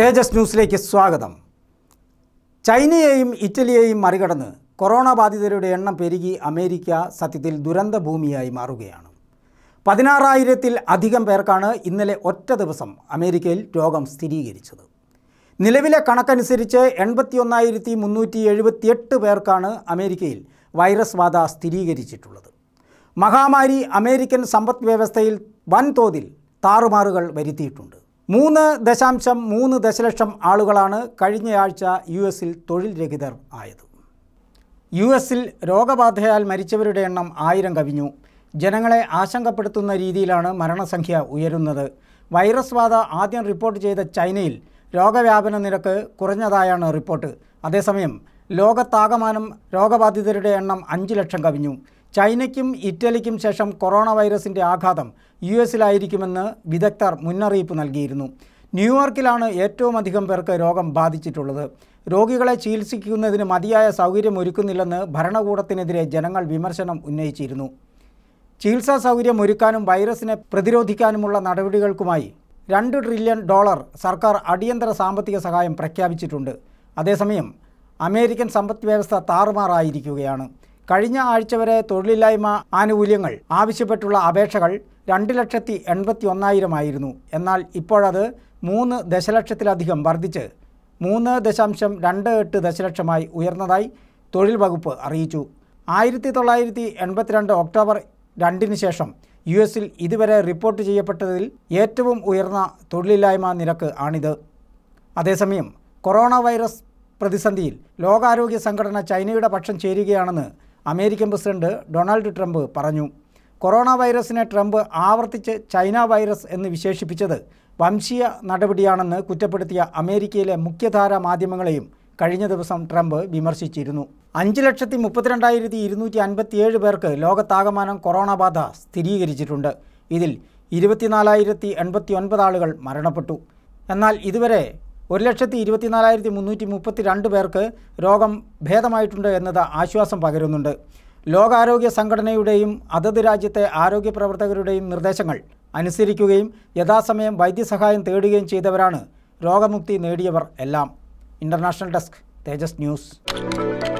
തേജസ് ന്യൂസിലേക്ക് സ്വാഗതം ചൈനയെയും ഇറ്റലിയെയും മറികടന്ന് കൊറോണ ബാധിതരുടെ എണ്ണം പെരുകി അമേരിക്ക സത്യത്തിൽ ദുരന്ത ഭൂമിയായി മാറുകയാണ് പതിനാറായിരത്തിൽ അധികം പേർക്കാണ് ഇന്നലെ ഒറ്റ ദിവസം അമേരിക്കയിൽ രോഗം സ്ഥിരീകരിച്ചത് നിലവിലെ കണക്കനുസരിച്ച് എൺപത്തിയൊന്നായിരത്തി മുന്നൂറ്റി എഴുപത്തിയെട്ട് പേർക്കാണ് അമേരിക്കയിൽ വൈറസ് ബാധ സ്ഥിരീകരിച്ചിട്ടുള്ളത് മഹാമാരി അമേരിക്കൻ സമ്പദ് വ്യവസ്ഥയിൽ വൻതോതിൽ താറുമാറുകൾ വരുത്തിയിട്ടുണ്ട് മൂന്ന് ദശാംശം മൂന്ന് ദശലക്ഷം ആളുകളാണ് കഴിഞ്ഞയാഴ്ച യു എസിൽ തൊഴിൽ രഹിതർ ആയത് യു എസിൽ രോഗബാധയാൽ മരിച്ചവരുടെ എണ്ണം ആയിരം കവിഞ്ഞു ജനങ്ങളെ ആശങ്കപ്പെടുത്തുന്ന രീതിയിലാണ് മരണസംഖ്യ ഉയരുന്നത് വൈറസ് ബാധ ആദ്യം റിപ്പോർട്ട് ചെയ്ത ചൈനയിൽ രോഗവ്യാപന നിരക്ക് കുറഞ്ഞതായാണ് റിപ്പോർട്ട് അതേസമയം ലോകത്താകമാനം രോഗബാധിതരുടെ എണ്ണം അഞ്ച് ലക്ഷം കവിഞ്ഞു ചൈനയ്ക്കും ഇറ്റലിക്കും ശേഷം കൊറോണ വൈറസിൻ്റെ ആഘാതം യു എസിലായിരിക്കുമെന്ന് വിദഗ്ധർ മുന്നറിയിപ്പ് നൽകിയിരുന്നു ന്യൂയോർക്കിലാണ് ഏറ്റവും അധികം പേർക്ക് രോഗം ബാധിച്ചിട്ടുള്ളത് രോഗികളെ ചികിത്സിക്കുന്നതിന് മതിയായ സൗകര്യം ഒരുക്കുന്നില്ലെന്ന് ഭരണകൂടത്തിനെതിരെ ജനങ്ങൾ വിമർശനം ഉന്നയിച്ചിരുന്നു ചികിത്സാ സൗകര്യം ഒരുക്കാനും വൈറസിനെ പ്രതിരോധിക്കാനുമുള്ള നടപടികൾക്കുമായി രണ്ട് ട്രില്യൺ ഡോളർ സർക്കാർ അടിയന്തര സാമ്പത്തിക സഹായം പ്രഖ്യാപിച്ചിട്ടുണ്ട് അതേസമയം അമേരിക്കൻ സമ്പദ് വ്യവസ്ഥ താറുമാറായിരിക്കുകയാണ് കഴിഞ്ഞ ആഴ്ച വരെ തൊഴിലില്ലായ്മ ആനുകൂല്യങ്ങൾ ആവശ്യപ്പെട്ടുള്ള അപേക്ഷകൾ രണ്ട് ലക്ഷത്തി എൺപത്തി ആയിരുന്നു എന്നാൽ ഇപ്പോഴത് മൂന്ന് ദശലക്ഷത്തിലധികം വർദ്ധിച്ച് മൂന്ന് ദശാംശം രണ്ട് എട്ട് ദശലക്ഷമായി ഉയർന്നതായി തൊഴിൽ വകുപ്പ് അറിയിച്ചു ആയിരത്തി തൊള്ളായിരത്തി എൺപത്തിരണ്ട് ഒക്ടോബർ രണ്ടിന് ശേഷം യു എസിൽ ഇതുവരെ റിപ്പോർട്ട് ചെയ്യപ്പെട്ടതിൽ ഏറ്റവും ഉയർന്ന തൊഴിലില്ലായ്മ നിരക്ക് ആണിത് അതേസമയം കൊറോണ വൈറസ് പ്രതിസന്ധിയിൽ ലോകാരോഗ്യ സംഘടന ചൈനയുടെ പക്ഷം ചേരുകയാണെന്ന് അമേരിക്കൻ പ്രസിഡന്റ് ഡൊണാൾഡ് ട്രംപ് പറഞ്ഞു കൊറോണ വൈറസിനെ ട്രംപ് ആവർത്തിച്ച് ചൈന വൈറസ് എന്ന് വിശേഷിപ്പിച്ചത് വംശീയ നടപടിയാണെന്ന് കുറ്റപ്പെടുത്തിയ അമേരിക്കയിലെ മുഖ്യധാര മാധ്യമങ്ങളെയും കഴിഞ്ഞ ദിവസം ട്രംപ് വിമർശിച്ചിരുന്നു അഞ്ച് ലക്ഷത്തി മുപ്പത്തിരണ്ടായിരത്തി ഇരുന്നൂറ്റി അൻപത്തിയേഴ് പേർക്ക് ലോകത്താകമാനം കൊറോണ ബാധ സ്ഥിരീകരിച്ചിട്ടുണ്ട് ഇതിൽ ഇരുപത്തിനാലായിരത്തി എൺപത്തി ഒൻപത് ആളുകൾ മരണപ്പെട്ടു എന്നാൽ ഇതുവരെ ഒരു ലക്ഷത്തി ഇരുപത്തിനാലായിരത്തി മുന്നൂറ്റി മുപ്പത്തി രണ്ട് പേർക്ക് രോഗം ഭേദമായിട്ടുണ്ട് എന്നത് ആശ്വാസം പകരുന്നുണ്ട് ലോകാരോഗ്യ സംഘടനയുടെയും അതത് രാജ്യത്തെ ആരോഗ്യ പ്രവർത്തകരുടെയും നിർദ്ദേശങ്ങൾ അനുസരിക്കുകയും യഥാസമയം വൈദ്യസഹായം തേടുകയും ചെയ്തവരാണ് രോഗമുക്തി നേടിയവർ എല്ലാം ഇൻ്റർനാഷണൽ ഡെസ്ക് തേജസ് ന്യൂസ്